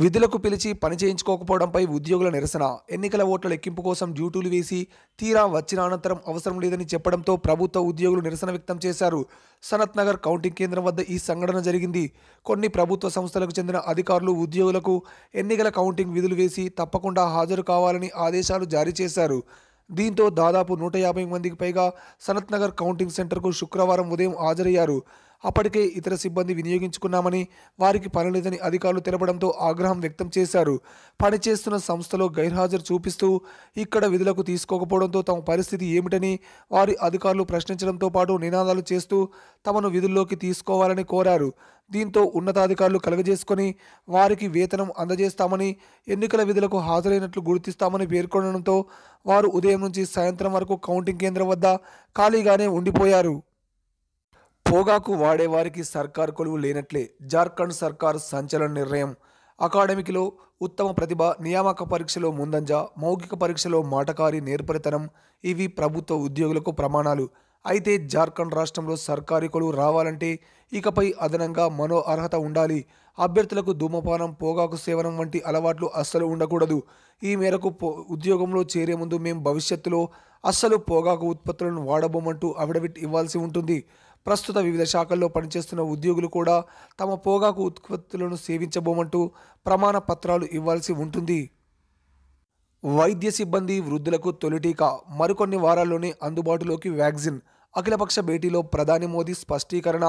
విధులకు పిలిచి పని చేయించుకోకపోవడంపై ఉద్యోగుల నిరసన ఎన్నికల ఓట్ల లెక్కింపు కోసం డ్యూటీలు వేసి తీరా వచ్చిన అనంతరం అవసరం లేదని చెప్పడంతో ప్రభుత్వ ఉద్యోగులు నిరసన వ్యక్తం చేశారు సనత్ నగర్ కౌంటింగ్ కేంద్రం వద్ద ఈ సంఘటన జరిగింది కొన్ని ప్రభుత్వ సంస్థలకు చెందిన అధికారులు ఉద్యోగులకు ఎన్నికల కౌంటింగ్ విధులు వేసి తప్పకుండా హాజరు కావాలని ఆదేశాలు జారీ చేశారు దీంతో దాదాపు నూట యాభై మందికి పైగా సనత్నగర్ కౌంటింగ్ సెంటర్కు శుక్రవారం ఉదయం హాజరయ్యారు అప్పటికే ఇతర సిబ్బంది వినియోగించుకున్నామని వారికి పనిలేదని అధికారులు తెలపడంతో ఆగ్రహం వ్యక్తం చేశారు పనిచేస్తున్న సంస్థలో గైర్హాజరు చూపిస్తూ ఇక్కడ విధులకు తీసుకోకపోవడంతో తమ పరిస్థితి ఏమిటని వారి అధికారులు ప్రశ్నించడంతో పాటు నినాదాలు చేస్తూ తమను విధుల్లోకి తీసుకోవాలని కోరారు దీంతో ఉన్నతాధికారులు కలగజేసుకొని వారికి వేతనం అందజేస్తామని ఎన్నికల విధులకు హాజరైనట్లు గుర్తిస్తామని పేర్కొనడంతో వారు ఉదయం నుంచి సాయంత్రం వరకు కౌంటింగ్ కేంద్రం వద్ద ఖాళీగానే ఉండిపోయారు పొగాకు వాడేవారికి సర్కార్ కొలువు లేనట్లే జార్ఖండ్ సర్కార్ సంచలన నిర్ణయం అకాడమిక్లో ఉత్తమ ప్రతిభ నియామక పరీక్షలో ముందంజ మౌఖిక పరీక్షలో మాటకారి నేర్పరితనం ఇవి ప్రభుత్వ ఉద్యోగులకు ప్రమాణాలు అయితే జార్ఖండ్ రాష్ట్రంలో సర్కారీ కొలువు రావాలంటే ఇకపై అదనంగా మనో అర్హత ఉండాలి అభ్యర్థులకు ధూమపానం పోగాకు సేవనం వంటి అలవాట్లు అస్సలు ఉండకూడదు ఈ మేరకు ఉద్యోగంలో చేరే ముందు మేము భవిష్యత్తులో అస్సలు పోగాకు ఉత్పత్తులను వాడబోమంటూ అఫిడవిట్ ఇవ్వాల్సి ఉంటుంది ప్రస్తుత వివిధ శాఖల్లో పనిచేస్తున్న ఉద్యోగులు కూడా తమ పోగాకు ఉత్పత్తులను సేవించబోమంటూ ప్రమాణ పత్రాలు ఇవ్వాల్సి ఉంటుంది వైద్య సిబ్బంది వృద్ధులకు తొలి టీకా మరికొన్ని వారాల్లోనే అందుబాటులోకి వ్యాక్సిన్ అఖిలపక్ష భేటీలో ప్రధాని మోదీ స్పష్టీకరణ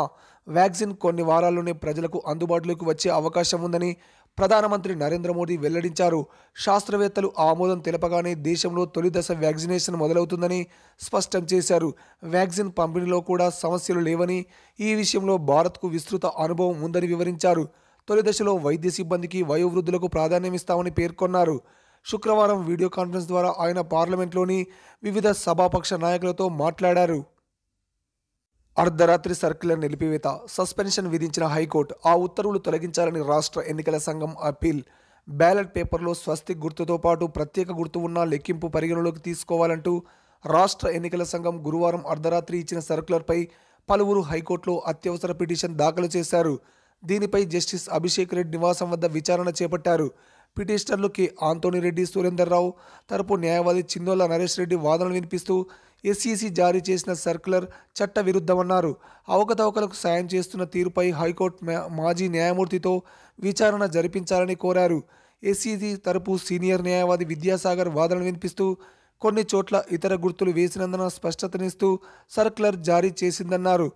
వ్యాక్సిన్ కొన్ని వారాల్లోనే ప్రజలకు అందుబాటులోకి వచ్చే అవకాశం ఉందని ప్రధానమంత్రి నరేంద్ర మోదీ వెల్లడించారు శాస్త్రవేత్తలు ఆమోదం తెలపగానే దేశంలో తొలి దశ వ్యాక్సినేషన్ మొదలవుతుందని స్పష్టం చేశారు వ్యాక్సిన్ పంపిణీలో కూడా సమస్యలు లేవని ఈ విషయంలో భారత్కు విస్తృత అనుభవం ఉందని వివరించారు తొలి దశలో వైద్య సిబ్బందికి వయోవృద్ధులకు ప్రాధాన్యమిస్తామని పేర్కొన్నారు శుక్రవారం వీడియో కాన్ఫరెన్స్ ద్వారా ఆయన పార్లమెంట్లోని వివిధ సభాపక్ష నాయకులతో మాట్లాడారు అర్ధరాత్రి సర్క్యులర్ నిలిపివేత సస్పెన్షన్ విధించిన హైకోర్టు ఆ ఉత్తర్వులు తొలగించాలని రాష్ట్ర ఎన్నికల సంఘం అపీల్ బ్యాలెట్ పేపర్లో స్వస్తి గుర్తుతో పాటు ప్రత్యేక గుర్తు ఉన్న లెక్కింపు పరిగణలోకి తీసుకోవాలంటూ రాష్ట్ర ఎన్నికల సంఘం గురువారం అర్ధరాత్రి ఇచ్చిన సర్క్యులర్పై పలువురు హైకోర్టులో అత్యవసర పిటిషన్ దాఖలు చేశారు దీనిపై జస్టిస్ అభిషేక్ రెడ్డి నివాసం వద్ద విచారణ చేపట్టారు పిటిషనర్లు కె ఆంతోని రెడ్డి సురేందర్రావు తరపు న్యాయవాది చిన్నోల నరేష్ రెడ్డి వాదనలు వినిపిస్తూ ఎస్ఈసి జారీ చేసిన సర్క్యులర్ చట్ట విరుద్ధమన్నారు అవకతవకలకు సాయం చేస్తున్న తీరుపై హైకోర్టు మాజీ న్యాయమూర్తితో విచారణ జరిపించాలని కోరారు ఎస్ఈసి తరపు సీనియర్ న్యాయవాది విద్యాసాగర్ వాదనలు వినిపిస్తూ కొన్ని చోట్ల ఇతర గుర్తులు వేసినందున స్పష్టతనిస్తూ సర్క్యులర్ జారీ చేసిందన్నారు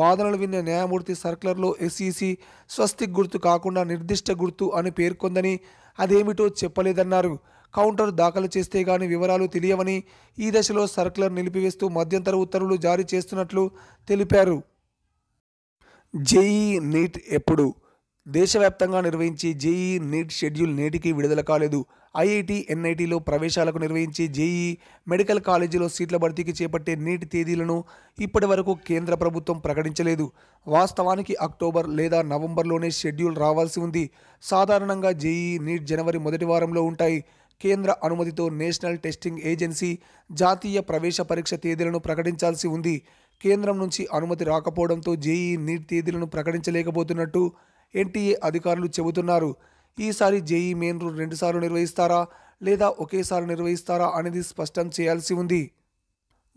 వాదనలు విన్న న్యాయమూర్తి సర్క్యులర్లో ఎస్ఈసి స్వస్తిక్ గుర్తు కాకుండా నిర్దిష్ట గుర్తు అని పేర్కొందని అదేమిటో చెప్పలేదన్నారు కౌంటర్ దాఖలు చేస్తే గాని వివరాలు తెలియవని ఈ దశలో సర్కులర్ నిలిపివేస్తూ మధ్యంతర ఉత్తర్వులు జారీ చేస్తున్నట్లు తెలిపారు జేఈ నీట్ ఎప్పుడు దేశవ్యాప్తంగా నిర్వహించి జేఈ నీట్ షెడ్యూల్ నేటికి విడుదల కాలేదు ఐఐటి ఎన్ఐటిలో ప్రవేశాలకు నిర్వహించి జేఈ మెడికల్ కాలేజీలో సీట్ల భర్తీకి చేపట్టే నీట్ తేదీలను ఇప్పటి వరకు కేంద్ర ప్రభుత్వం ప్రకటించలేదు వాస్తవానికి అక్టోబర్ లేదా నవంబర్లోనే షెడ్యూల్ రావాల్సి ఉంది సాధారణంగా జేఈ నీట్ జనవరి మొదటి వారంలో ఉంటాయి కేంద్ర అనుమతితో నేషనల్ టెస్టింగ్ ఏజెన్సీ జాతీయ ప్రవేశ పరీక్ష తేదీలను ప్రకటించాల్సి ఉంది కేంద్రం నుంచి అనుమతి రాకపోవడంతో జేఈ నీట్ తేదీలను ప్రకటించలేకపోతున్నట్టు ఎన్టీఏ అధికారులు చెబుతున్నారు ఈసారి జేఈ మెయిన్ రెండుసార్లు నిర్వహిస్తారా లేదా ఒకేసారి నిర్వహిస్తారా అనేది స్పష్టం చేయాల్సి ఉంది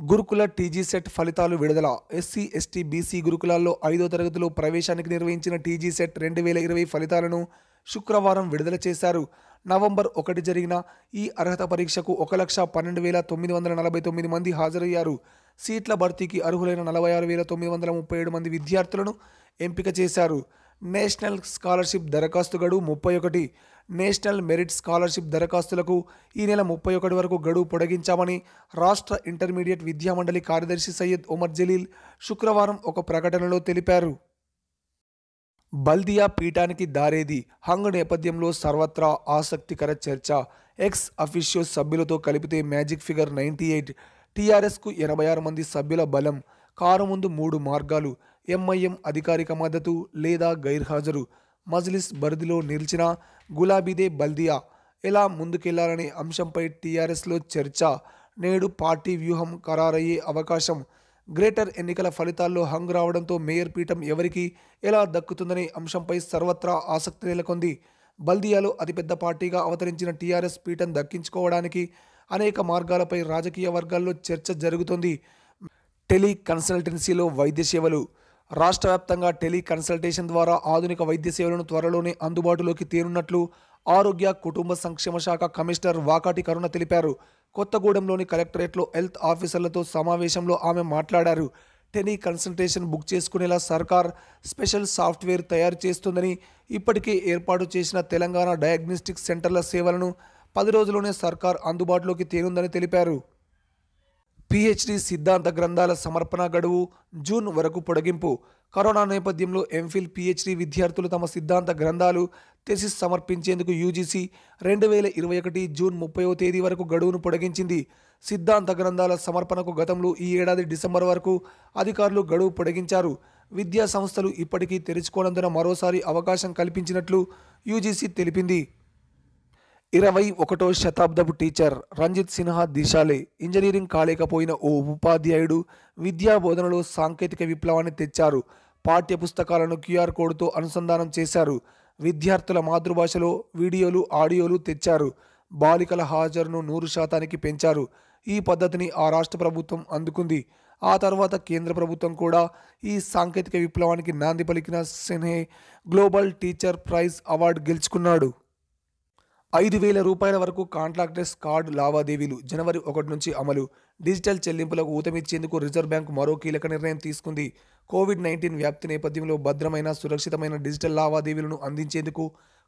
గురుకుల టీజీ సెట్ ఫలితాలు విడుదల ఎస్సీ ఎస్టీ బీసీ గురుకులాల్లో ఐదో తరగతిలో ప్రవేశానికి నిర్వహించిన టీజీ సెట్ రెండు వేల ఇరవై ఫలితాలను శుక్రవారం విడుదల చేశారు నవంబర్ ఒకటి జరిగిన ఈ అర్హత పరీక్షకు ఒక లక్ష పన్నెండు వేల తొమ్మిది వందల నలభై తొమ్మిది మంది హాజరయ్యారు సీట్ల భర్తీకి అర్హులైన నలభై ఆరు వేల తొమ్మిది వందల ముప్పై ఏడు మంది విద్యార్థులను ఎంపిక చేశారు నేషనల్ స్కాలర్షిప్ దరఖాస్తు గడువు ముప్పై ఒకటి నేషనల్ మెరిట్ స్కాలర్షిప్ దరఖాస్తులకు ఈ నెల ముప్పై ఒకటి వరకు గడువు పొడగించామని రాష్ట్ర ఇంటర్మీడియట్ విద్యామండలి కార్యదర్శి సయ్యద్ ఒమర్ జలీల్ శుక్రవారం ఒక ప్రకటనలో తెలిపారు బల్దియా పీఠానికి దారేది హంగ్ నేపథ్యంలో సర్వత్రా ఆసక్తికర చర్చ ఎక్స్ అఫీషియో సభ్యులతో కలిపితే మ్యాజిక్ ఫిగర్ నైంటీ ఎయిట్ టీఆర్ఎస్కు ఎనభై ఆరు మంది సభ్యుల బలం కారు ముందు మూడు మార్గాలు ఎంఐఎం అధికారిక మద్దతు లేదా గైర్హాజరు మజ్లిస్ బరిదిలో నిలిచిన గులాబీదే బల్దియా ఎలా ముందుకెళ్లాలనే అంశంపై టీఆర్ఎస్లో చర్చ నేడు పార్టీ వ్యూహం ఖరారయ్యే అవకాశం గ్రేటర్ ఎన్నికల ఫలితాల్లో హంగ్ రావడంతో మేయర్ పీఠం ఎవరికి ఎలా దక్కుతుందనే అంశంపై సర్వత్రా ఆసక్తి నెలకొంది బల్దియాలో అతిపెద్ద పార్టీగా అవతరించిన టీఆర్ఎస్ పీఠం దక్కించుకోవడానికి అనేక మార్గాలపై రాజకీయ వర్గాల్లో చర్చ జరుగుతుంది టెలి కన్సల్టెన్సీలో వైద్య సేవలు రాష్ట్ర వ్యాప్తంగా టెలి కన్సల్టేషన్ ద్వారా ఆధునిక వైద్య సేవలను త్వరలోనే అందుబాటులోకి తేనున్నట్లు ఆరోగ్య కుటుంబ సంక్షేమ శాఖ కమిషనర్ వాకాటి కరుణ తెలిపారు కొత్తగూడెంలోని కలెక్టరేట్లో హెల్త్ ఆఫీసర్లతో సమావేశంలో ఆమె మాట్లాడారు టెనీ కన్సల్టేషన్ బుక్ చేసుకునేలా సర్కార్ స్పెషల్ సాఫ్ట్వేర్ తయారు చేస్తుందని ఇప్పటికే ఏర్పాటు చేసిన తెలంగాణ డయాగ్నోస్టిక్ సెంటర్ల సేవలను పది రోజుల్లోనే సర్కార్ అందుబాటులోకి తేనుందని తెలిపారు పిహెచ్డి సిద్ధాంత గ్రంథాల సమర్పణ గడువు జూన్ వరకు పొడిగింపు కరోనా నేపథ్యంలో ఎంఫిల్ పిహెచ్డి విద్యార్థులు తమ సిద్ధాంత గ్రంథాలు తెసిస్ సమర్పించేందుకు యూజీసీ రెండు వేల ఇరవై ఒకటి జూన్ ముప్పైవ తేదీ వరకు గడువును పొడిగించింది సిద్ధాంత గ్రంథాల సమర్పణకు గతంలో ఈ ఏడాది డిసెంబర్ వరకు అధికారులు గడువు పొడిగించారు విద్యా సంస్థలు ఇప్పటికీ తెరుచుకోనందున మరోసారి అవకాశం కల్పించినట్లు యూజీసీ తెలిపింది ఇరవై ఒకటో శతాబ్దపు టీచర్ రంజిత్ సిన్హా దిశాలే ఇంజనీరింగ్ కాలేకపోయిన ఓ ఉపాధ్యాయుడు విద్యా బోధనలో సాంకేతిక విప్లవాన్ని తెచ్చారు పాఠ్య పుస్తకాలను క్యూఆర్ కోడ్తో అనుసంధానం చేశారు విద్యార్థుల మాతృభాషలో వీడియోలు ఆడియోలు తెచ్చారు బాలికల హాజరును నూరు శాతానికి పెంచారు ఈ పద్ధతిని ఆ రాష్ట్ర ప్రభుత్వం అందుకుంది ఆ తర్వాత కేంద్ర ప్రభుత్వం కూడా ఈ సాంకేతిక విప్లవానికి నాంది పలికిన Sinhe global teacher prize award గెలుచుకున్నాడు ఐదు వేల రూపాయల వరకు కాంట్రాక్టర్స్ కార్డు లావాదేవీలు జనవరి ఒకటి నుంచి అమలు డిజిటల్ చెల్లింపులకు ఊతమిచ్చేందుకు రిజర్వ్ బ్యాంక్ మరో కీలక నిర్ణయం తీసుకుంది కోవిడ్ నైన్టీన్ వ్యాప్తి నేపథ్యంలో భద్రమైన సురక్షితమైన డిజిటల్ లావాదేవీలను అందించేందుకు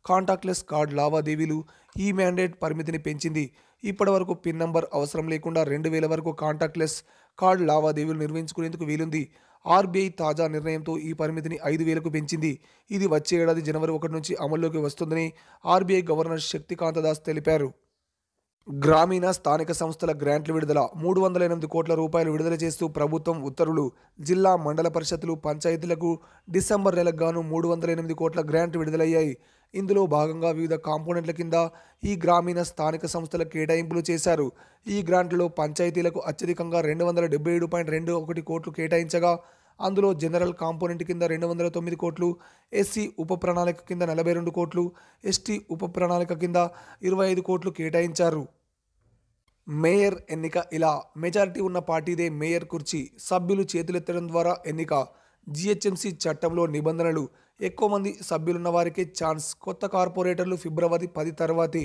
కాంటాక్ట్లెస్ కార్డ్ లావాదేవీలు ఈ మ్యాండేట్ పరిమితిని పెంచింది ఇప్పటి వరకు పిన్ నంబర్ అవసరం లేకుండా రెండు వేల వరకు కాంటాక్ట్లెస్ కార్డ్ లావాదేవీలు నిర్వహించుకునేందుకు వీలుంది ఆర్బీఐ తాజా నిర్ణయంతో ఈ పరిమితిని ఐదు వేలకు పెంచింది ఇది వచ్చే ఏడాది జనవరి ఒకటి నుంచి అమల్లోకి వస్తుందని ఆర్బీఐ గవర్నర్ శక్తికాంత దాస్ తెలిపారు గ్రామీణ స్థానిక సంస్థల గ్రాంట్లు విడుదల మూడు వందల ఎనిమిది కోట్ల రూపాయలు విడుదల చేస్తూ ప్రభుత్వం ఉత్తర్వులు జిల్లా మండల పరిషత్లు పంచాయతీలకు డిసెంబర్ నెలకు గాను మూడు వందల ఎనిమిది కోట్ల గ్రాంట్ విడుదలయ్యాయి ఇందులో భాగంగా వివిధ కాంపోనెంట్ల కింద ఈ గ్రామీణ స్థానిక సంస్థల కేటాయింపులు చేశారు ఈ గ్రాంట్లో పంచాయతీలకు అత్యధికంగా రెండు వందల ఏడు పాయింట్ రెండు ఒకటి కోట్లు కేటాయించగా అందులో జనరల్ కాంపోనెంట్ కింద రెండు వందల తొమ్మిది కోట్లు ఎస్సీ ఉప ప్రణాళిక కింద నలభై రెండు కోట్లు ఎస్టీ ఉప ప్రణాళిక కింద ఇరవై ఐదు కోట్లు కేటాయించారు మేయర్ ఎన్నిక ఇలా మెజారిటీ ఉన్న పార్టీదే మేయర్ కుర్చీ సభ్యులు చేతులెత్తడం ద్వారా ఎన్నిక జిహెచ్ఎంసీ చట్టంలో నిబంధనలు ఎక్కువ మంది సభ్యులున్న వారికి ఛాన్స్ కొత్త కార్పొరేటర్లు ఫిబ్రవరి పది తర్వాతే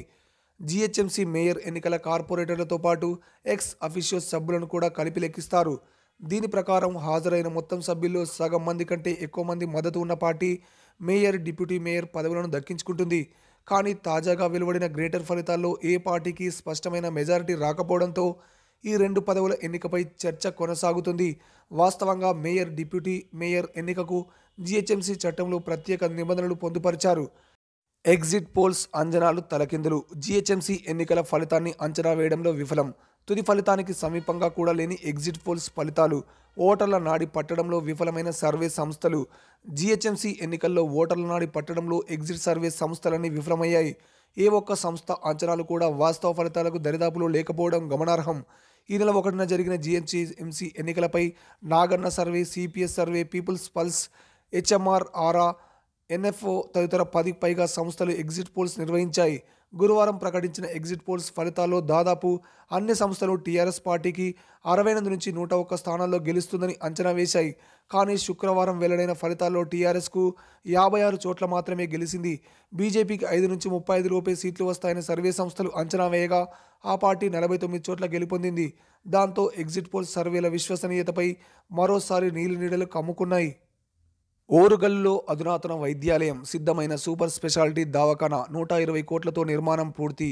జిహెచ్ఎంసీ మేయర్ ఎన్నికల కార్పొరేటర్లతో పాటు ఎక్స్ అఫీషియో సభ్యులను కూడా కలిపి లెక్కిస్తారు దీని ప్రకారం హాజరైన మొత్తం సభ్యుల్లో సగం మంది కంటే ఎక్కువ మంది మద్దతు ఉన్న పార్టీ మేయర్ డిప్యూటీ మేయర్ పదవులను దక్కించుకుంటుంది కానీ తాజాగా వెలువడిన గ్రేటర్ ఫలితాల్లో ఏ పార్టీకి స్పష్టమైన మెజారిటీ రాకపోవడంతో ఈ రెండు పదవుల ఎన్నికపై చర్చ కొనసాగుతుంది వాస్తవంగా మేయర్ డిప్యూటీ మేయర్ ఎన్నికకు జిహెచ్ఎంసీ చట్టంలో ప్రత్యేక నిబంధనలు పొందుపరిచారు ఎగ్జిట్ పోల్స్ అంజనాలు తలకిందులు జిహెచ్ఎంసీ ఎన్నికల ఫలితాన్ని అంచనా వేయడంలో విఫలం తుది ఫలితానికి సమీపంగా కూడా లేని ఎగ్జిట్ పోల్స్ ఫలితాలు ఓటర్ల నాడి పట్టడంలో విఫలమైన సర్వే సంస్థలు జీహెచ్ఎంసీ ఎన్నికల్లో ఓటర్ల నాడి పట్టడంలో ఎగ్జిట్ సర్వే సంస్థలన్నీ విఫలమయ్యాయి ఏ ఒక్క సంస్థ అంచనాలు కూడా వాస్తవ ఫలితాలకు దరిదాపులు లేకపోవడం గమనార్హం ఈ నెల ఒకటిన జరిగిన జీహెచ్ఎంసీ ఎన్నికలపై Naganna survey CPS survey people's pulse HMR Aaraa NFO తదితర పది పైగా సంస్థలు ఎగ్జిట్ పోల్స్ నిర్వహించాయి గురువారం ప్రకటించిన ఎగ్జిట్ పోల్స్ ఫలితాల్లో దాదాపు అన్ని సంస్థలు టీఆర్ఎస్ పార్టీకి అరవై ఎనిమిది నుంచి నూట ఒక్క స్థానాల్లో గెలుస్తుందని అంచనా వేశాయి కానీ శుక్రవారం వెల్లడైన ఫలితాల్లో టీఆర్ఎస్కు యాభై ఆరు చోట్ల మాత్రమే గెలిచింది బీజేపీకి ఐదు నుంచి ముప్పై ఐదు లోపే సీట్లు వస్తాయని సర్వే సంస్థలు అంచనా వేయగా ఆ పార్టీ నలభై తొమ్మిది చోట్ల గెలుపొందింది దాంతో ఎగ్జిట్ పోల్స్ సర్వేల విశ్వసనీయతపై మరోసారి నీలి నీడలు కమ్ముకున్నాయి ఓరుగల్లో అధునాతన వైద్యాలయం సిద్ధమైన సూపర్ స్పెషాలిటీ దవాఖానా నూట ఇరవై కోట్లతో నిర్మాణం పూర్తి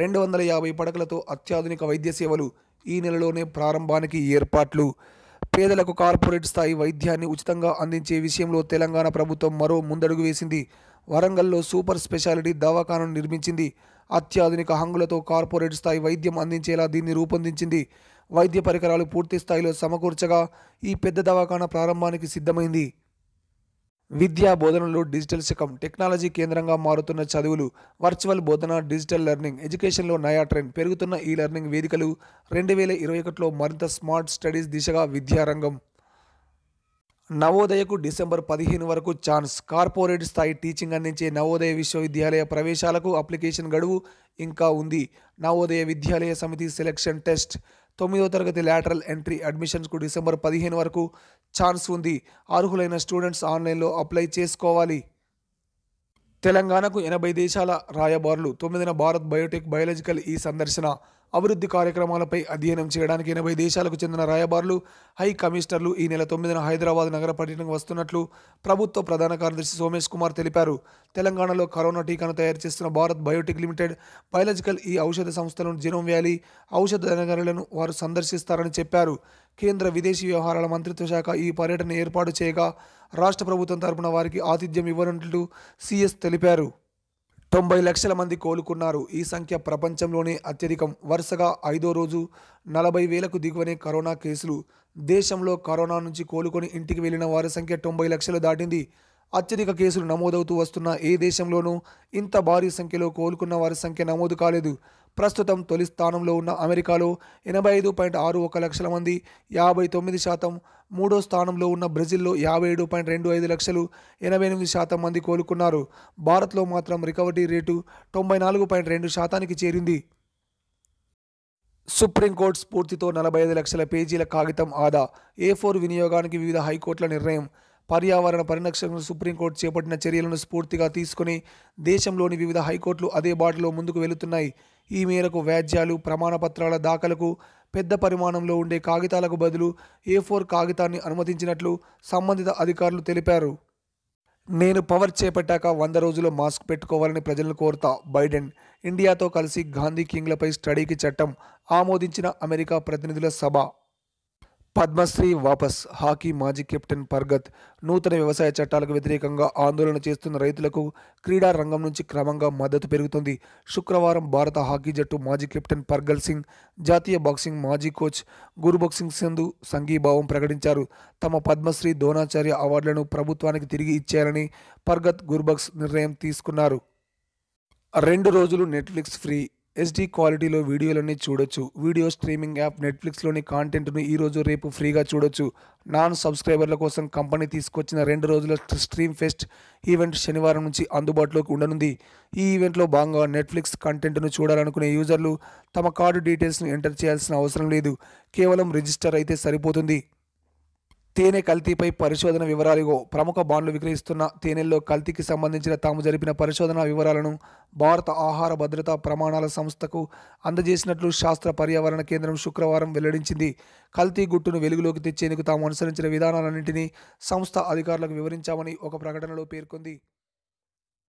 రెండు వందల యాభై పడకలతో అత్యాధునిక వైద్య సేవలు ఈ నెలలోనే ప్రారంభానికి ఏర్పాట్లు పేదలకు కార్పొరేట్ స్థాయి వైద్యాన్ని ఉచితంగా అందించే విషయంలో తెలంగాణ ప్రభుత్వం మరో ముందడుగు వేసింది వరంగల్లో సూపర్ స్పెషాలిటీ దవాఖానను నిర్మించింది అత్యాధునిక హంగులతో కార్పొరేట్ స్థాయి వైద్యం అందించేలా దీన్ని రూపొందించింది వైద్య పరికరాలు పూర్తి స్థాయిలో సమకూర్చగా ఈ పెద్ద దవాఖాన ప్రారంభానికి సిద్ధమైంది విద్యా బోధనలో డిజిటల్ శకం టెక్నాలజీ కేంద్రంగా మారుతున్న చదువులు వర్చువల్ బోధన డిజిటల్ లెర్నింగ్ ఎడ్యుకేషన్లో నయా ట్రెండ్ పెరుగుతున్న ఈ లెర్నింగ్ వేదికలు రెండు వేల ఇరవై ఒకటిలో మరింత స్మార్ట్ స్టడీస్ దిశగా విద్యారంగం నవోదయకు డిసెంబర్ పదిహేను వరకు ఛాన్స్ కార్పొరేట్ స్థాయి టీచింగ్ అందించే నవోదయ విశ్వవిద్యాలయ ప్రవేశాలకు అప్లికేషన్ గడువు ఇంకా ఉంది నవోదయ విద్యాలయ సమితి సెలక్షన్ టెస్ట్ తొమ్మిదో తరగతి లాటరల్ ఎంట్రీ అడ్మిషన్స్కు డిసెంబర్ పదిహేను వరకు ఛాన్స్ ఉంది అర్హులైన స్టూడెంట్స్ ఆన్లైన్లో అప్లై చేసుకోవాలి తెలంగాణకు ఎనభై దేశాల రాయబారులు తొమ్మిదిన భారత్ బయోటెక్ బయాలజికల్ ఈ సందర్శన అభివృద్ధి కార్యక్రమాలపై అధ్యయనం చేయడానికి ఎనభై దేశాలకు చెందిన రాయబారులు హై కమిషనర్లు ఈ నెల తొమ్మిదిన హైదరాబాద్ నగర పర్యటనకు వస్తున్నట్లు ప్రభుత్వ ప్రధాన కార్యదర్శి సోమేష్ కుమార్ తెలిపారు తెలంగాణలో కరోనా టీకాను తయారు చేస్తున్న భారత్ బయోటెక్ లిమిటెడ్ బయలజికల్ ఈ ఔషధ సంస్థలను జెనోమ్ వ్యాలీ ఔషధ నగరాలను వారు సందర్శిస్తారని చెప్పారు కేంద్ర విదేశీ వ్యవహారాల మంత్రిత్వ శాఖ ఈ పర్యటన ఏర్పాటు చేయగా రాష్ట్ర ప్రభుత్వం తరపున వారికి ఆతిథ్యం ఇవ్వనున్నట్లు సీఎస్ తెలిపారు తొంభై లక్షల మంది కోలుకున్నారు ఈ సంఖ్య ప్రపంచంలోనే అత్యధికం వరుసగా ఐదో రోజు నలభై వేలకు దిగువనే కరోనా కేసులు దేశంలో కరోనా నుంచి కోలుకొని ఇంటికి వెళ్లిన వారి సంఖ్య తొంభై లక్షలు దాటింది అత్యధిక కేసులు నమోదవుతూ వస్తున్న ఏ దేశంలోనూ ఇంత భారీ సంఖ్యలో కోలుకున్న వారి సంఖ్య నమోదు కాలేదు ప్రస్తుతం తొలి స్థానంలో ఉన్న అమెరికాలో ఎనభై ఐదు పాయింట్ ఆరు ఒక లక్షల మంది యాభై తొమ్మిది శాతం మూడో స్థానంలో ఉన్న బ్రెజిల్లో యాభై ఏడు పాయింట్ రెండు ఐదు లక్షలు ఎనభై ఎనిమిది శాతం మంది కోలుకున్నారు భారత్లో మాత్రం రికవరీ రేటు తొంభై నాలుగు పాయింట్ రెండు శాతానికి చేరింది సుప్రీంకోర్టు స్ఫూర్తితో నలభై ఐదు లక్షల పేజీల కాగితం ఆదా ఏ ఫోర్ వినియోగానికి వివిధ హైకోర్టుల నిర్ణయం పర్యావరణ పరిరక్షణను సుప్రీంకోర్టు చేపట్టిన చర్యలను స్ఫూర్తిగా తీసుకుని దేశంలోని వివిధ హైకోర్టులు అదే బాటలో ముందుకు వెళుతున్నాయి ఈ మేరకు వ్యాజ్యాలు ప్రమాణపత్రాల దాఖలకు పెద్ద పరిమాణంలో ఉండే కాగితాలకు బదులు ఏ ఫోర్ కాగితాన్ని అనుమతించినట్లు సంబంధిత అధికారులు తెలిపారు నేను పవర్ చేపట్టాక వంద రోజులు మాస్క్ పెట్టుకోవాలని ప్రజలను కోరుతా బైడెన్ ఇండియాతో కలిసి గాంధీ కింగ్లపై స్టడీకి చట్టం ఆమోదించిన అమెరికా ప్రతినిధుల సభ పద్మశ్రీ వాపస్ హాకీ మాజీ కెప్టెన్ పర్గత్ నూతన వ్యవసాయ చట్టాలకు వ్యతిరేకంగా ఆందోళన చేస్తున్న రైతులకు క్రీడా రంగం నుంచి క్రమంగా మద్దతు పెరుగుతుంది శుక్రవారం భారత హాకీ జట్టు మాజీ కెప్టెన్ పర్గల్ సింగ్ జాతీయ బాక్సింగ్ మాజీ కోచ్ గురుబక్సింగ్ సింగ్ సంఘీభావం ప్రకటించారు తమ పద్మశ్రీ ద్రోణాచార్య అవార్డులను ప్రభుత్వానికి తిరిగి ఇచ్చారని పర్గత్ గురుబక్స్ నిర్ణయం తీసుకున్నారు రెండు రోజులు నెట్ఫ్లిక్స్ ఫ్రీ ఎస్డి క్వాలిటీలో వీడియోలన్నీ చూడొచ్చు వీడియో స్ట్రీమింగ్ యాప్ నెట్ఫ్లిక్స్లోని కాంటెంట్ను ఈరోజు రేపు ఫ్రీగా చూడొచ్చు నాన్ సబ్స్క్రైబర్ల కోసం కంపెనీ తీసుకొచ్చిన రెండు రోజుల స్ట్రీమ్ ఫెస్ట్ ఈవెంట్ శనివారం నుంచి అందుబాటులోకి ఉండనుంది ఈ ఈవెంట్లో భాగంగా నెట్ఫ్లిక్స్ కంటెంట్ను చూడాలనుకునే యూజర్లు తమ కార్డు డీటెయిల్స్ను ఎంటర్ చేయాల్సిన అవసరం లేదు కేవలం రిజిస్టర్ అయితే సరిపోతుంది తేనె కల్తీపై పరిశోధన వివరాలుగో ప్రముఖ బాండ్లు విక్రయిస్తున్న తేనెల్లో కల్తీకి సంబంధించిన తాము జరిపిన పరిశోధన వివరాలను భారత ఆహార భద్రతా ప్రమాణాల సంస్థకు అందజేసినట్లు శాస్త్ర పర్యావరణ కేంద్రం శుక్రవారం వెల్లడించింది కల్తీ గుట్టును వెలుగులోకి తెచ్చేందుకు తాము అనుసరించిన విధానాలన్నింటినీ సంస్థ అధికారులకు వివరించామని ఒక ప్రకటనలో పేర్కొంది